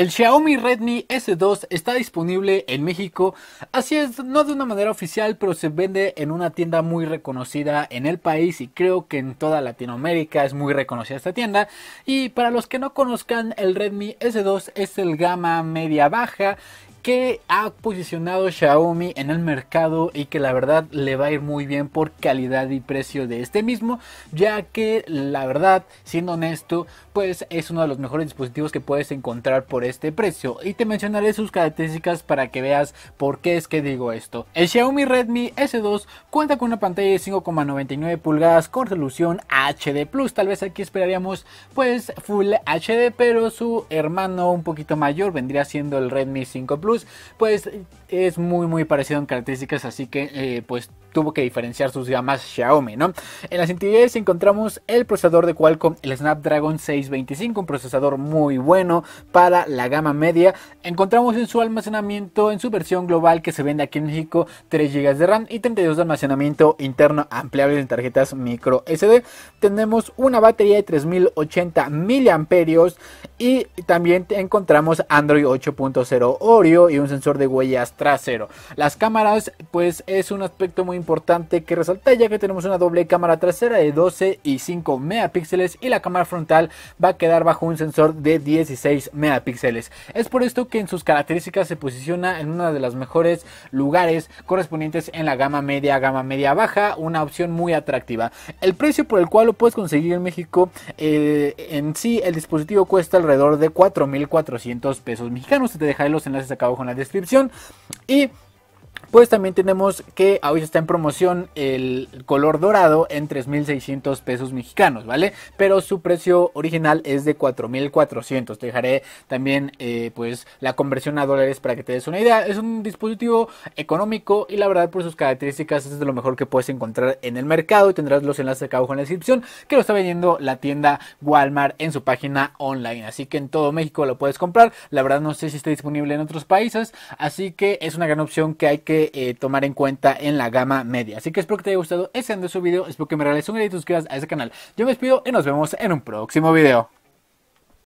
el Xiaomi Redmi S2 está disponible en México, así es, no de una manera oficial, pero se vende en una tienda muy reconocida en el país y creo que en toda Latinoamérica es muy reconocida esta tienda. Y para los que no conozcan, el Redmi S2 es el gama media baja que ha posicionado Xiaomi en el mercado y que la verdad le va a ir muy bien por calidad y precio de este mismo, ya que la verdad, siendo honesto, pues es uno de los mejores dispositivos que puedes encontrar por este precio y te mencionaré sus características para que veas por qué es que digo esto. El Xiaomi Redmi S2 cuenta con una pantalla de 5,99 pulgadas con resolución HD+, tal vez aquí esperaríamos pues Full HD, pero su hermano un poquito mayor vendría siendo el Redmi 5 Plus pues es muy muy parecido en características, así que eh, pues tuvo que diferenciar sus gamas Xiaomi, ¿no? En las entidades encontramos el procesador de Qualcomm, el Snapdragon 625, un procesador muy bueno para la gama media. Encontramos en su almacenamiento, en su versión global que se vende aquí en México, 3 GB de RAM y 32 de almacenamiento interno ampliable en tarjetas micro SD. Tenemos una batería de 3080 mAh y también encontramos Android 8.0 Oreo y un sensor de huellas trasero. Las cámaras, pues es un aspecto muy importante que resaltar ya que tenemos una doble cámara trasera de 12 y 5 megapíxeles y la cámara frontal va a quedar bajo un sensor de 16 megapíxeles. Es por esto que en sus características se posiciona en uno de los mejores lugares correspondientes en la gama media, gama media baja, una opción muy atractiva. El precio por el cual lo puedes conseguir en México eh, en sí el dispositivo cuesta alrededor de 4.400 pesos mexicanos. Te dejaré los enlaces acá abajo en la descripción y pues también tenemos que hoy está en promoción el color dorado en 3.600 pesos mexicanos, ¿vale? Pero su precio original es de 4.400. Te dejaré también eh, pues la conversión a dólares para que te des una idea. Es un dispositivo económico y la verdad por sus características es de lo mejor que puedes encontrar en el mercado. Y tendrás los enlaces acá abajo en la descripción que lo está vendiendo la tienda Walmart en su página online. Así que en todo México lo puedes comprar. La verdad no sé si está disponible en otros países. Así que es una gran opción que hay que eh, tomar en cuenta en la gama media. Así que espero que te haya gustado ese video, espero que me regales un like y suscribas a ese canal. Yo me despido y nos vemos en un próximo video.